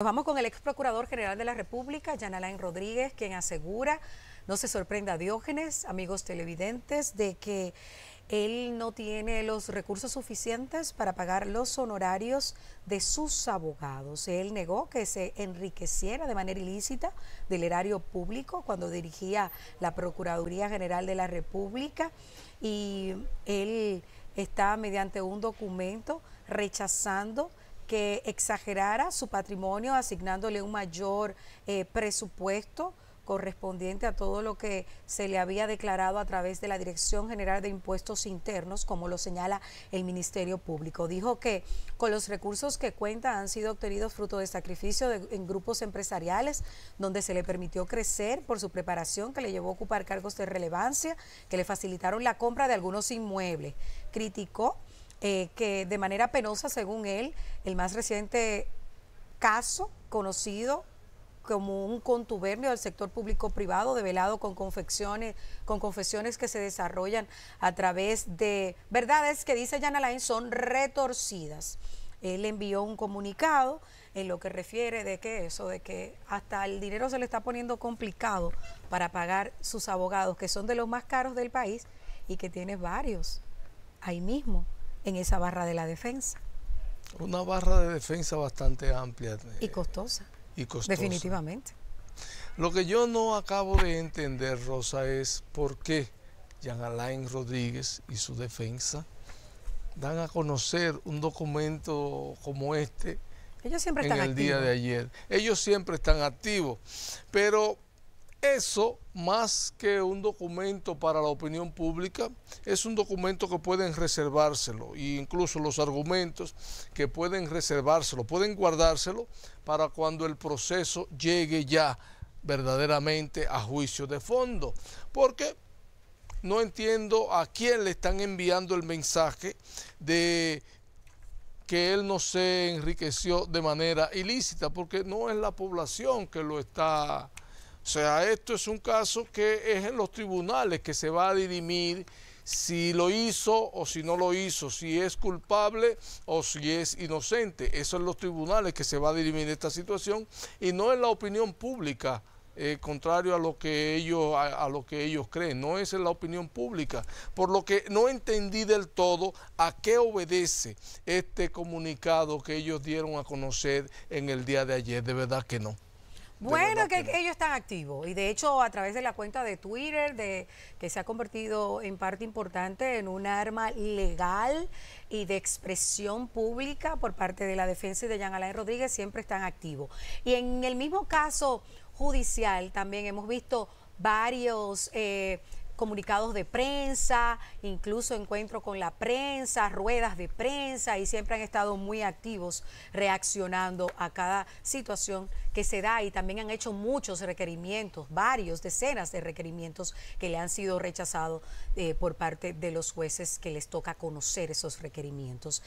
Nos vamos con el ex procurador general de la República, Jan Alain Rodríguez, quien asegura, no se sorprenda Diógenes, amigos televidentes, de que él no tiene los recursos suficientes para pagar los honorarios de sus abogados. Él negó que se enriqueciera de manera ilícita del erario público cuando dirigía la Procuraduría General de la República y él está mediante un documento rechazando que exagerara su patrimonio asignándole un mayor eh, presupuesto correspondiente a todo lo que se le había declarado a través de la Dirección General de Impuestos Internos, como lo señala el Ministerio Público. Dijo que con los recursos que cuenta han sido obtenidos fruto de sacrificio en grupos empresariales, donde se le permitió crecer por su preparación, que le llevó a ocupar cargos de relevancia, que le facilitaron la compra de algunos inmuebles. Criticó eh, que de manera penosa, según él, el más reciente caso conocido como un contubernio del sector público-privado develado con confecciones, con confesiones que se desarrollan a través de verdades que dice Jan Alain son retorcidas. Él envió un comunicado en lo que refiere de que eso, de que hasta el dinero se le está poniendo complicado para pagar sus abogados, que son de los más caros del país y que tiene varios ahí mismo en esa barra de la defensa. Una barra de defensa bastante amplia. Eh, y costosa. Y costosa. Definitivamente. Lo que yo no acabo de entender, Rosa, es por qué Jean Alain Rodríguez y su defensa dan a conocer un documento como este Ellos siempre en el día de ayer. Ellos siempre están activos, pero eso, más que un documento para la opinión pública, es un documento que pueden reservárselo, e incluso los argumentos que pueden reservárselo, pueden guardárselo para cuando el proceso llegue ya verdaderamente a juicio de fondo. Porque no entiendo a quién le están enviando el mensaje de que él no se enriqueció de manera ilícita, porque no es la población que lo está o sea, esto es un caso que es en los tribunales que se va a dirimir si lo hizo o si no lo hizo, si es culpable o si es inocente. Eso en los tribunales que se va a dirimir esta situación y no en la opinión pública. Eh, contrario a lo que ellos a, lo que ellos creen, no es en la opinión pública, por lo que no entendí del todo a qué obedece este comunicado que ellos dieron a conocer en el día de ayer, de verdad que no. Bueno, que, ellos están activos y de hecho a través de la cuenta de Twitter, de que se ha convertido en parte importante en un arma legal y de expresión pública por parte de la defensa y de Jean Alain Rodríguez, siempre están activos. Y en el mismo caso judicial también hemos visto varios... Eh, comunicados de prensa, incluso encuentro con la prensa, ruedas de prensa y siempre han estado muy activos reaccionando a cada situación que se da y también han hecho muchos requerimientos, varios, decenas de requerimientos que le han sido rechazados eh, por parte de los jueces que les toca conocer esos requerimientos.